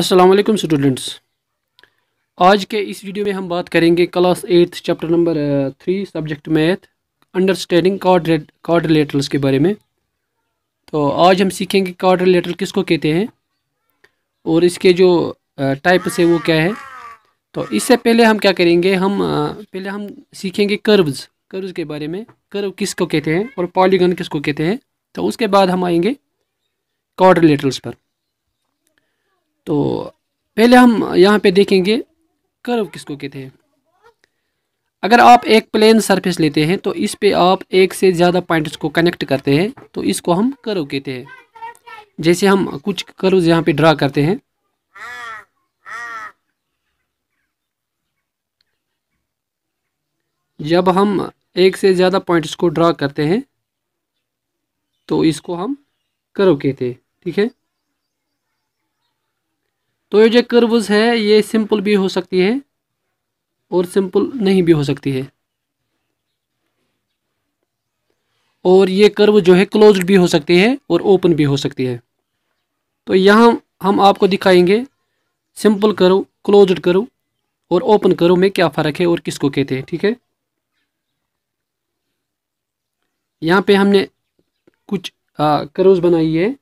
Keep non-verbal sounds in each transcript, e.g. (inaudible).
असलकम स्टूडेंट्स आज के इस वीडियो में हम बात करेंगे class eighth chapter number three subject math understanding quadrilaterals के बारे में तो आज हम सीखेंगे रिलेटर किसको कहते हैं और इसके जो टाइप्स uh, है वो क्या है तो इससे पहले हम क्या करेंगे हम uh, पहले हम सीखेंगे कर्व्स कर्व्स के बारे में कर्व किसको कहते हैं और पॉलीगन किसको कहते हैं तो उसके बाद हम आएंगे रिलेटर्स पर तो पहले हम यहाँ पे देखेंगे कर्व किसको कहते हैं अगर आप एक प्लेन सरफेस लेते हैं तो इस पे आप एक से ज़्यादा पॉइंट्स को कनेक्ट करते हैं तो इसको हम कर्व कहते हैं जैसे हम कुछ कर्व यहाँ पे ड्रा करते हैं जब हम एक से ज़्यादा पॉइंट्स को ड्रा करते हैं तो इसको हम कर्व कहते हैं ठीक है तो ये जो कर्वज है ये सिंपल भी हो सकती है और सिंपल नहीं भी हो सकती है और ये कर्व जो है क्लोज भी हो सकती है और ओपन भी हो सकती है तो यहाँ हम आपको दिखाएंगे सिंपल करो क्लोज करो और ओपन करो में क्या फ़र्क है और किसको कहते हैं ठीक है यहाँ पे हमने कुछ कर्व्स बनाई है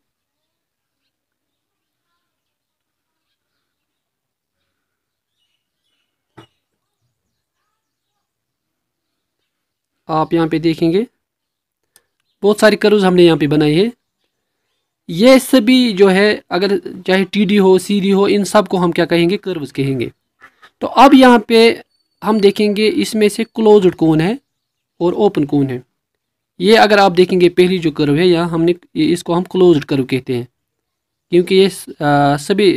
आप यहाँ पे देखेंगे बहुत सारी कर्व्स हमने यहाँ पे बनाई है ये सभी जो है अगर चाहे टी हो सी हो इन सब को हम क्या कहेंगे कर्व्स कहेंगे तो अब यहाँ पे हम देखेंगे इसमें से क्लोज्ड कौन है और ओपन कौन है ये अगर आप देखेंगे पहली जो कर्व है यहाँ हमने इसको हम क्लोज्ड कर्व कहते हैं क्योंकि ये सभी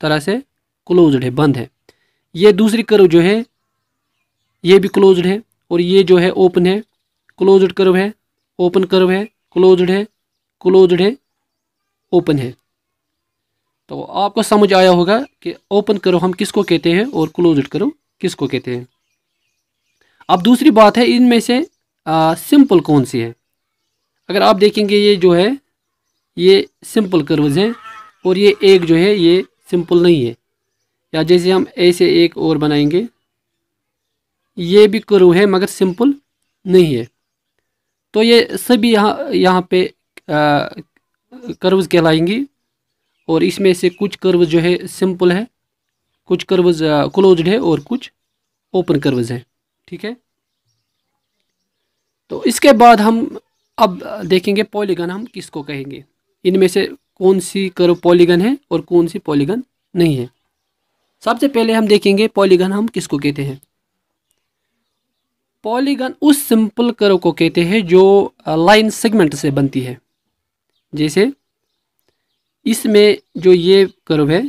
तरह से क्लोज्ड है बंद है ये दूसरी कर्व जो है ये भी क्लोज्ड है और ये जो है ओपन है क्लोज्ड कर्व है ओपन कर्व है क्लोज्ड है क्लोज्ड है ओपन है तो आपको समझ आया होगा कि ओपन करो हम किसको कहते हैं और क्लोज्ड करो किसको कहते हैं अब दूसरी बात है इनमें से आ, सिंपल कौन सी है अगर आप देखेंगे ये जो है ये सिंपल कर्वज हैं और ये एक जो है ये सिंपल नहीं है या जैसे हम ऐसे एक और बनाएंगे ये भी कर्व है मगर सिंपल नहीं है तो ये सभी यहाँ यहाँ पे कर्व्स कहलाएंगी और इसमें से कुछ कर्व जो है सिंपल है कुछ कर्व्स क्लोज्ड है और कुछ ओपन कर्व्स हैं ठीक है तो इसके बाद हम अब देखेंगे पॉलीगन हम किसको कहेंगे इनमें से कौन सी कर्व पॉलीगन है और कौन सी पॉलीगन नहीं है सबसे पहले हम देखेंगे पॉलीगन हम किसको कहते हैं पॉलीगन उस सिंपल कर्व को कहते हैं जो लाइन सेगमेंट से बनती है जैसे इसमें जो ये कर्व है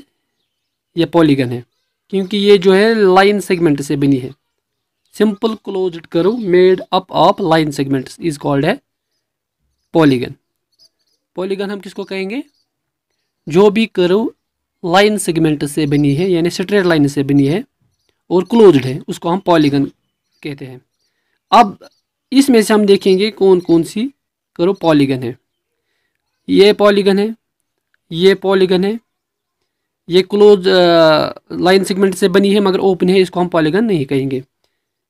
ये पॉलीगन है क्योंकि ये जो है लाइन सेगमेंट से बनी है simple closed curve made up of line segments is called है पॉलीगन पॉलीगन हम किसको कहेंगे जो भी कर्व लाइन सेगमेंट से बनी है यानी स्ट्रेट लाइन से बनी है और क्लोज्ड है उसको हम पॉलीगन कहते हैं अब इसमें से हम देखेंगे कौन कौन सी करो पॉलीगन है ये पॉलीगन है ये पॉलीगन है ये क्लोज लाइन सेगमेंट से बनी है मगर ओपन है इसको हम पॉलीगन नहीं कहेंगे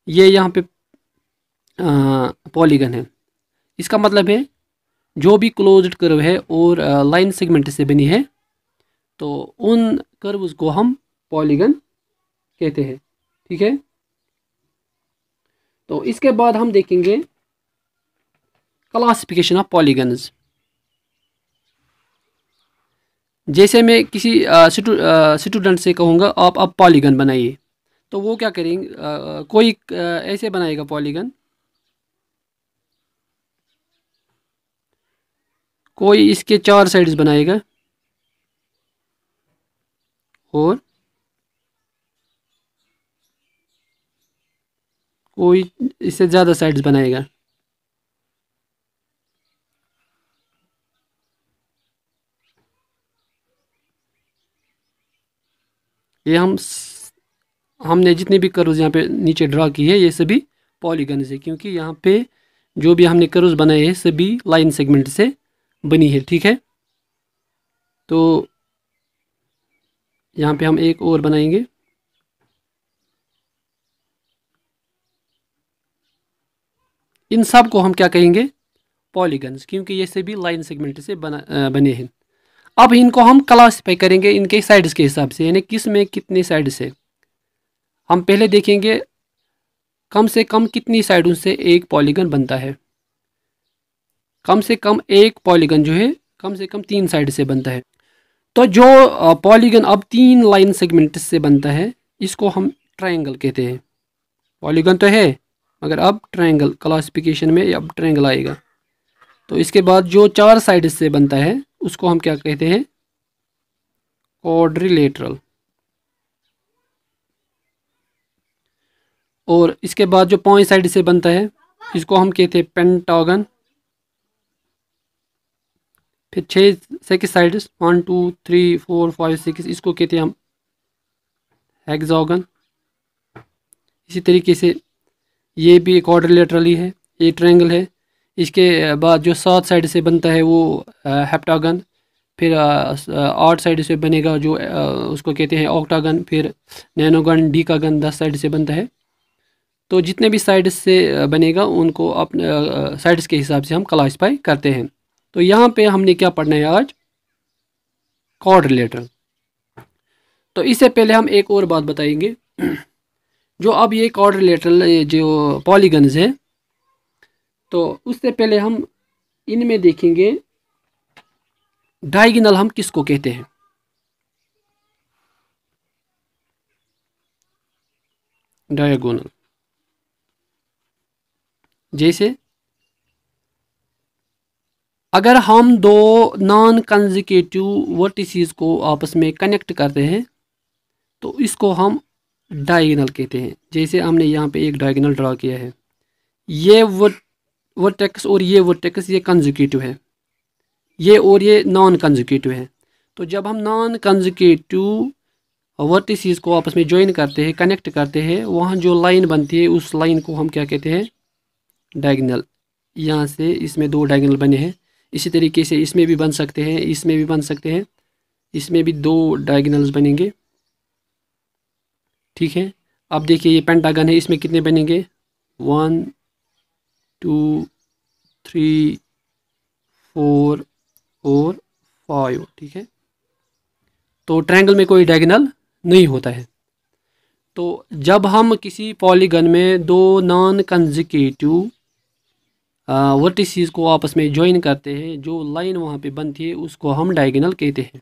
ये यहाँ पे पॉलीगन है इसका मतलब है जो भी क्लोज कर्व है और लाइन सेगमेंट से बनी है तो उन कर्व्स को हम पॉलीगन कहते हैं ठीक है तो इसके बाद हम देखेंगे क्लासिफिकेशन ऑफ पॉलीगन्स जैसे मैं किसी स्टूडेंट से कहूँगा आप अब पॉलीगन बनाइए तो वो क्या करेंगे आ, कोई आ, ऐसे बनाएगा पॉलीगन कोई इसके चार साइड्स बनाएगा और वो इससे ज़्यादा साइड्स बनाएगा ये हम हमने जितने भी कर्ज यहाँ पे नीचे ड्रा किए हैं ये सभी पॉलीगन से क्योंकि यहाँ पे जो भी हमने कर्ज़ बनाए हैं सभी लाइन सेगमेंट से बनी है ठीक है तो यहाँ पे हम एक और बनाएंगे इन सब को हम क्या कहेंगे पॉलीगन्स क्योंकि ये सभी लाइन सेगमेंट से बना आ, बने हैं अब इनको हम क्लासीफाई करेंगे इनके साइड्स के हिसाब से यानी किस में कितने साइड्स है हम पहले देखेंगे कम से कम कितनी साइडों से एक पॉलीगन बनता है कम से कम एक पॉलीगन जो है कम से कम तीन साइड से बनता है तो जो पॉलीगन अब तीन लाइन सेगमेंट से बनता है इसको हम ट्राइंगल कहते हैं पॉलीगन तो है मगर अब ट्रायंगल क्लासिफिकेशन में अब ट्रायंगल आएगा तो इसके बाद जो चार साइड से बनता है उसको हम क्या कहते हैं क्वाड्रिलेटरल और इसके बाद जो पांच साइड से बनता है इसको हम कहते हैं पेंटागन फिर छह six side one two three four five six इसको कहते हैं हम हेक्सागन इसी तरीके से ये भी क्वाड्रिलेटरली है ये ट्रायंगल है इसके बाद जो सात साइड से बनता है वो हेप्टागन फिर आठ साइड से बनेगा जो उसको कहते हैं ऑक्टागन फिर नैनोगन डी का गन दस साइड से बनता है तो जितने भी साइड से बनेगा उनको अपने साइड्स के हिसाब से हम क्लासीफाई करते हैं तो यहाँ पे हमने क्या पढ़ना है आज कॉर्ड रिलेटर तो इससे पहले हम एक और बात बताएंगे (clears throat) जो अब ये कॉर्डलेटरल जो पॉलीगन्स हैं तो उससे पहले हम इनमें देखेंगे डाइगनल हम किसको कहते हैं डायगोनल जैसे अगर हम दो नॉन कंजिकेटिव वर्टिसेस को आपस में कनेक्ट करते हैं तो इसको हम डायगनल कहते हैं जैसे हमने यहाँ पे एक डायगनल ड्रा किया है ये वो वो टेक्स और ये वो टेक्स ये कंजुकेटिव है ये और ये नॉन कंजुकेटिव है तो जब हम नॉन कंजुकेटिव वर्टिसेस को आपस में ज्वाइन करते हैं कनेक्ट करते हैं वहाँ जो लाइन बनती है उस लाइन को हम क्या कहते हैं डायगनल यहाँ से इसमें दो डायगनल बने हैं इसी तरीके से इसमें भी बन सकते हैं इसमें भी बन सकते हैं इसमें भी दो डायगनल्स बनेंगे ठीक है अब देखिए ये पेंटागन है इसमें कितने बनेंगे वन टू थ्री फोर और फाइव ठीक है तो ट्रायंगल में कोई डायगनल नहीं होता है तो जब हम किसी पॉलीगन में दो नॉन कंजिकेटिव वर्टिसीज़ को आपस में ज्वाइन करते हैं जो लाइन वहाँ पे बनती है उसको हम डायगनल कहते हैं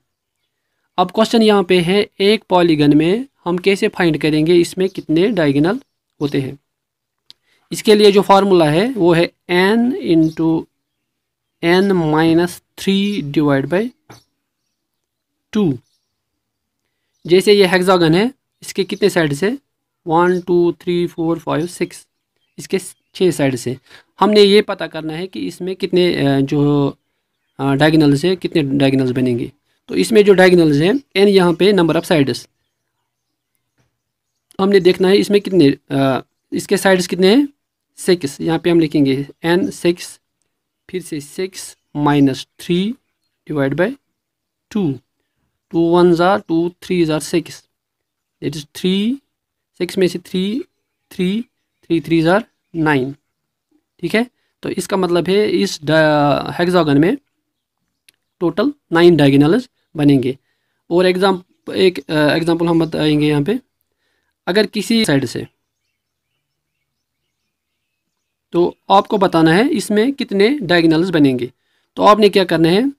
अब क्वेश्चन यहाँ पे है एक पॉलीगन में हम कैसे फाइंड करेंगे इसमें कितने डायगनल होते हैं इसके लिए जो फार्मूला है वो है N into N minus three divide by two जैसे ये हेक्सागन है इसके कितने साइड से one two three four five six इसके छः साइड से हमने ये पता करना है कि इसमें कितने जो डायगनल्स है कितने डायगनल्स बनेंगे तो इसमें जो डायगनल्स हैं एन यहाँ पे नंबर ऑफ साइड्स हमने देखना है इसमें कितने आ, इसके साइड्स कितने हैं सिक्स यहाँ पे हम लिखेंगे एन सिक्स फिर से six minus three divide by two two one ज़ार टू थ्री ज़ार six it is three six में से थ्री थ्री थ्री थ्री ज़ार नाइन ठीक है तो इसका मतलब है इस हेक्सागन में टोटल नाइन डायगनल्स बनेंगे और एग्ज़ाम एक एग्ज़ाम्पल हम बताएंगे यहाँ पे अगर किसी साइड से तो आपको बताना है इसमें कितने डायगनल्स बनेंगे तो आपने क्या करना है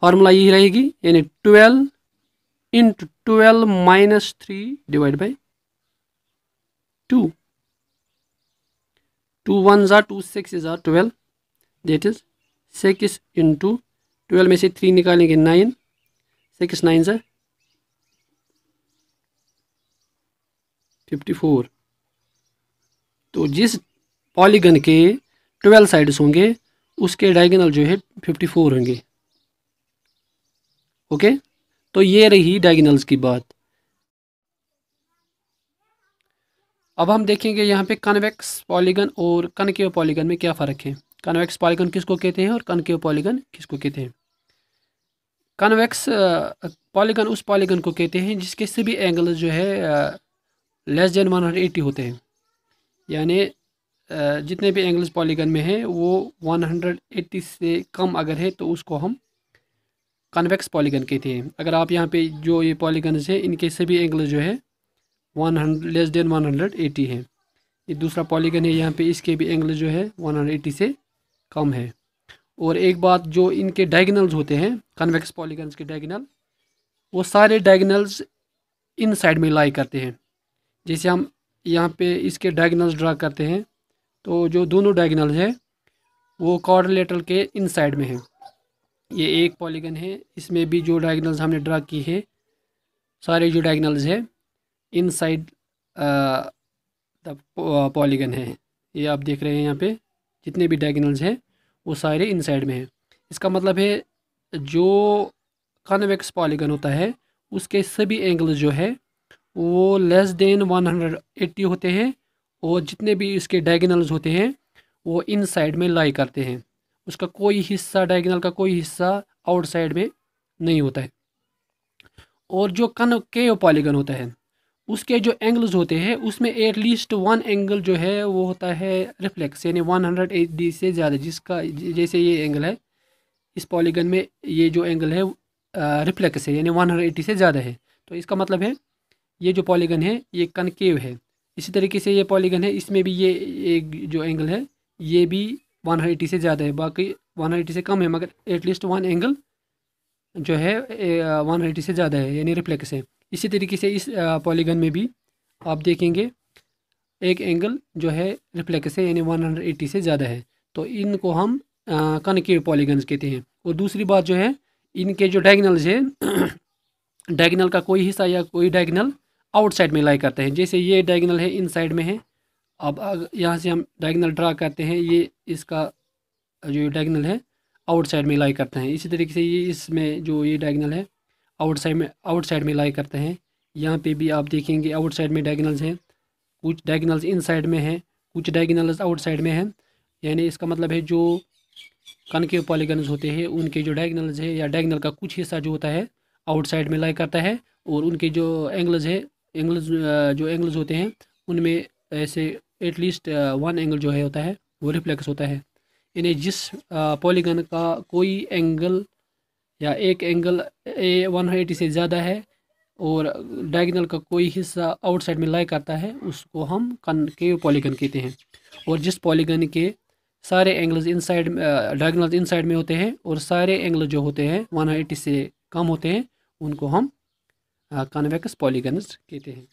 फार्मूला यही रहेगी यानी twelve into twelve minus three divide by two two one जार टू सिक्स जार twelve that is six into twelve में से थ्री निकालेंगे नाइन सिक्स नाइन से फिफ्टी फोर तो जिस पॉलीगन के ट्वेल्व साइड्स होंगे उसके डायगनल जो है फिफ्टी फोर होंगे ओके तो ये रही डायगनल्स की बात अब हम देखेंगे यहाँ पे कन्वेक्स पॉलीगन और कनकेव पॉलीगन में क्या फ़र्क है कन्वेक्स पॉलीगन किसको कहते हैं और कनकेव पॉलीगन किसको कहते हैं कन्वेक्स पॉलीगन eh, उस पॉलीगन को कहते हैं जिसके सभी एंगल्स जो है लेस देन 180 होते हैं यानी eh, जितने भी एंगल्स पॉलीगन में हैं वो 180 से कम अगर है तो उसको हम कन्वेक्स पॉलीगन कहते हैं अगर आप यहाँ पे जो ये पॉलीगन्स हैं इनके सभी एंगल्स जो है one hundred less than one hundred eighty है ये दूसरा पॉलीगन है यहाँ पे इसके भी एंगल जो है वन हंड्रेड एट्टी से कम है और एक बात जो इनके डायगनल्स होते हैं कन्वेक्स पॉलीगन्स के डायगनल वो सारे डायगनल्स इन साइड में लाई करते हैं जैसे हम यहाँ पे इसके डायगनल्स ड्रा करते हैं तो जो दोनों डायगनल्स हैं वो कॉर्डिलेटर के इन साइड में हैं ये एक पॉलीगन है इसमें भी जो डायगनल्स हमने ड्रा की है सारे जो डायगनल्स है इन साइड पॉलीगन है ये आप देख रहे हैं यहाँ पे जितने भी डायगनल्स हैं वो सारे इनसाइड में हैं इसका मतलब है जो कन्वेक्स पॉलीगन होता है उसके सभी एंगल्स जो है वो लेस देन 180 होते हैं और जितने भी इसके डायगनल्स होते हैं वो इन साइड में लाई करते हैं उसका कोई हिस्सा डायगनल का कोई हिस्सा आउटसाइड में नहीं होता है और जो कन के पॉलीगन होता है उसके जो एंगल्स होते हैं उसमें एटलीस्ट वन एंगल जो है वो होता है रिफ्लेक्स यानी वन हंड्रेड एट्टी से ज़्यादा जिसका जैसे ये एंगल है इस पॉलीगन में ये जो एंगल है रिफ्लेक्स है यानी वन हंड्रेड एट्टी से ज़्यादा है तो इसका मतलब है ये जो पॉलीगन है ये कनकेव है इसी तरीके से ये पॉलीगन है इसमें भी ये एक जो एंगल है ये भी वन से ज़्यादा है बाकी वन से कम है मगर एटलीस्ट वन एंगल जो है वन से ज़्यादा है यानी रिफ्लेक्स है इसी तरीके से इस पॉलीगन में भी आप देखेंगे एक एंगल जो है रिफ्लेक्स है यानी 180 से ज़्यादा है तो इनको हम कनकेव पॉलीगन्स कहते हैं और दूसरी बात जो है इनके जो डायगनल्स है डायगनल का कोई हिस्सा या कोई डायगनल आउटसाइड में लाई करते हैं जैसे ये डायगनल है इन साइड में है अब यहाँ से हम डायगनल ड्रा करते हैं ये इसका जो डायगनल है आउटसाइड में लाई करते हैं इसी तरीके से ये इसमें जो ये डायगनल है आउटसाइड में आउटसाइड में लाई करते हैं यहाँ पे भी आप देखेंगे आउटसाइड में डायगनल्स हैं कुछ डायगनल्स इनसाइड में हैं कुछ डायगनल्स आउटसाइड में हैं यानी इसका मतलब है जो कनकेव पॉलीगन्स होते हैं उनके जो डायगनल्स है या डायगनल का कुछ हिस्सा जो होता है आउटसाइड में लाई करता है और उनके जो एंगल्स है एंगल्स जो एंगल्स होते हैं उनमें ऐसे एटलीस्ट वन एंगल जो है होता है वो रिफ्लेक्स होता है यानी जिस पॉलीगन का कोई एंगल या एक एंगल ए 180 से ज़्यादा है और डायगनल का कोई हिस्सा आउटसाइड में लाई करता है उसको हम कन के पॉलीगन कहते हैं और जिस पॉलीगन के सारे एंगल्स इनसाइड डायगनल इनसाइड में होते हैं और सारे एंगल जो होते हैं वन से कम होते हैं उनको हम कन्वेक्स पॉलीगन्स कहते हैं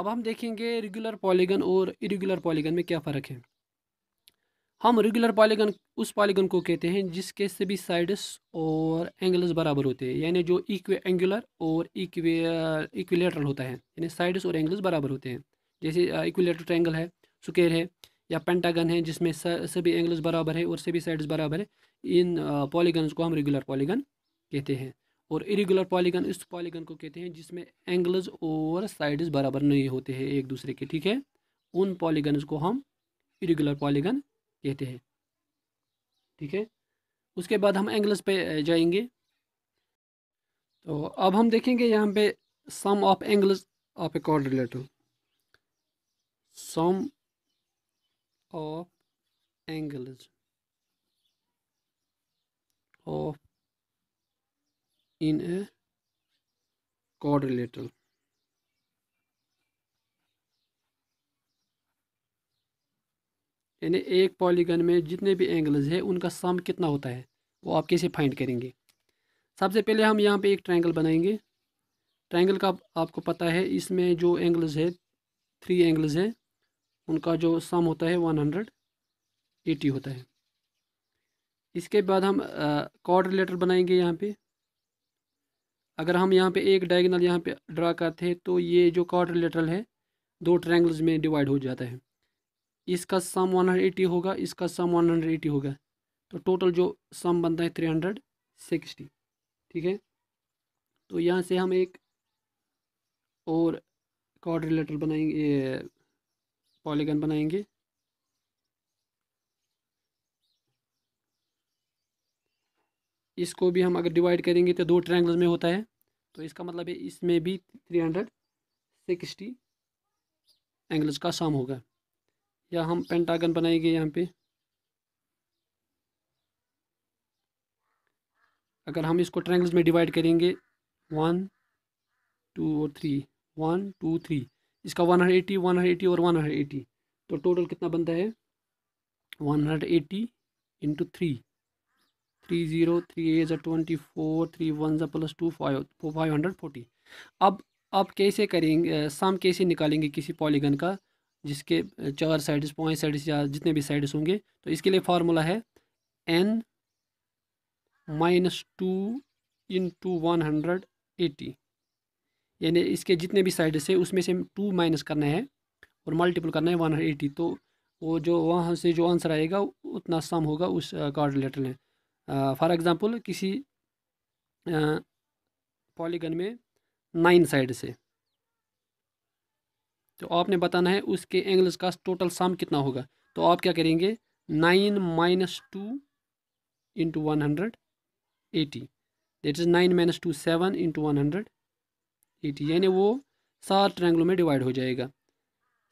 अब हम देखेंगे रेगुलर पॉलीगन और इरेगुलर पॉलीगन में क्या फ़र्क है हम रेगुलर पॉलीगन उस पॉलीगन को कहते हैं जिसके सभी साइड्स और एंगल्स बराबर होते हैं यानी जो इक्वे एंगुलर और इक्वे इक्वेलेटरल होता है यानी साइड्स और एंगल्स बराबर होते हैं जैसे इक्वेलेटर ट्रैंगल है स्क्वेयर है या पेंटागन है जिसमें सभी एंगल्स बराबर है और सभी साइड्स बराबर है इन पॉलीगन्स को हम रेगुलर पॉलीगन कहते हैं और इरेगुलर पॉलीगन इस पॉलीगन को कहते हैं जिसमें एंगल्स और साइड्स बराबर नहीं होते हैं एक दूसरे के ठीक है उन पॉलीगन्स को हम इरेगुलर पॉलीगन कहते हैं ठीक है उसके बाद हम एंगल्स पे जाएंगे तो अब हम देखेंगे यहाँ पे sum of angles of a quadrilateral sum of angles of in a quadrilateral यानी एक पॉलीगन में जितने भी एंगल्स हैं उनका सम कितना होता है वो आप कैसे फाइंड करेंगे सबसे पहले हम यहाँ पे एक ट्रायंगल बनाएंगे ट्रायंगल का आपको पता है इसमें जो एंगल्स है थ्री एंगल्स है उनका जो सम होता है वन हंड्रेड एटी होता है इसके बाद हम कॉर्ड रिलेटर बनाएंगे यहाँ पे अगर हम यहाँ पे एक डायगनल यहाँ पे ड्रा करते हैं तो ये जो कॉर्ड है दो ट्रायंगल्स में डिवाइड हो जाता है इसका सम 180 होगा इसका सम 180 होगा तो टोटल जो सम बनता है 360 ठीक है तो यहाँ से हम एक और कॉर्डिलेटर बनाएंगे पॉलीगन बनाएंगे इसको भी हम अगर डिवाइड करेंगे तो दो ट्रायंगल्स में होता है तो इसका मतलब है इसमें भी थ्री हंड्रेड सिक्सटी एंगल्स का सम होगा या हम पेंटागन बनाएंगे यहाँ पे अगर हम इसको ट्रैंगल्स में डिवाइड करेंगे वन टू और थ्री वन टू थ्री इसका one hundred eighty one hundred eighty और वन हंड्रेड एटी तो टोटल कितना बनता है one hundred eighty into three three zero three eights twenty four three one ज़ा plus two five five hundred forty अब आप कैसे करेंगे सम कैसे निकालेंगे किसी पॉलीगन का जिसके चार साइड्स पाँच साइड्स या जितने भी साइड्स होंगे तो इसके लिए फार्मूला है N minus two in two one hundred eighty यानी इसके जितने भी साइड्स है उसमें से टू माइनस करना है और मल्टीपल करना है वन हंड्रेड एटी तो वो जो वहाँ से जो आंसर आएगा उतना सम होगा उस कार्ड रिलेटेड में फॉर एग्ज़ाम्पल किसी पॉलीगन में नाइन साइड से तो आपने बताना है उसके एंगल्स का टोटल सम कितना होगा तो आप क्या करेंगे nine minus two into one hundred eighty that is nine minus two seven into one hundred eighty यानी वो सात ट्रैंगलों में डिवाइड हो जाएगा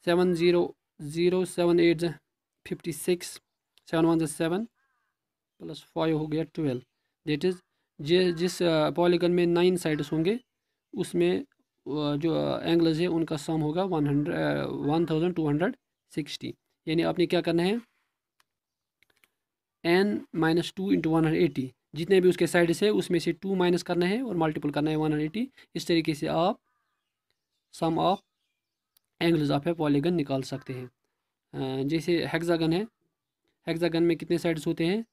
seven zero zero seven eight fifty six seven one seven plus five हो गया ट्वेल्व दैट इज़ जिस पॉलीगन में नाइन साइड्स होंगे उसमें जो एंगल्स है उनका सम होगा one hundred one thousand two hundred sixty यानी आपने क्या करना है N minus two into one hundred eighty जितने भी उसके साइड से उसमें से टू माइनस करना है और मल्टीपल करना है वन हंड्रेड एटी इस तरीके से आप सम ऑफ एंगल्स ऑफ है पॉलीगन निकाल सकते हैं जैसे हेक्सागन है हेक्सागन में कितने साइड्स होते हैं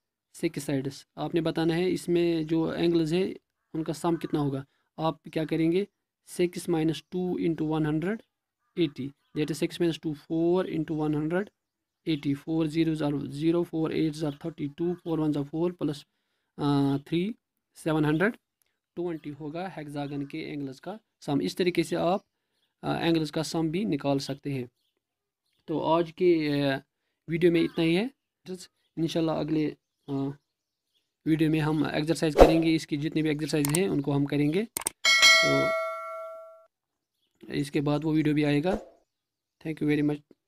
सिक्स साइड्स आपने बताना है इसमें जो एंगल्स है उनका सम कितना होगा आप क्या करेंगे six minus two into one hundred eighty that six minus two four into one hundred eighty four zero ज़ार ज़ीरो फोर एट ज़ार थर्टी टू फोर वन ज़ार four plus three seven hundred twenty होगा hexagon के angles का sum इस तरीके से आप एंगल्स uh, का सम भी निकाल सकते हैं तो आज के वीडियो uh, में इतना ही है इनशाला अगले वीडियो uh, में हम एक्सरसाइज करेंगे इसकी जितने भी एक्सरसाइज हैं उनको हम करेंगे तो इसके बाद वो वीडियो भी आएगा थैंक यू वेरी मच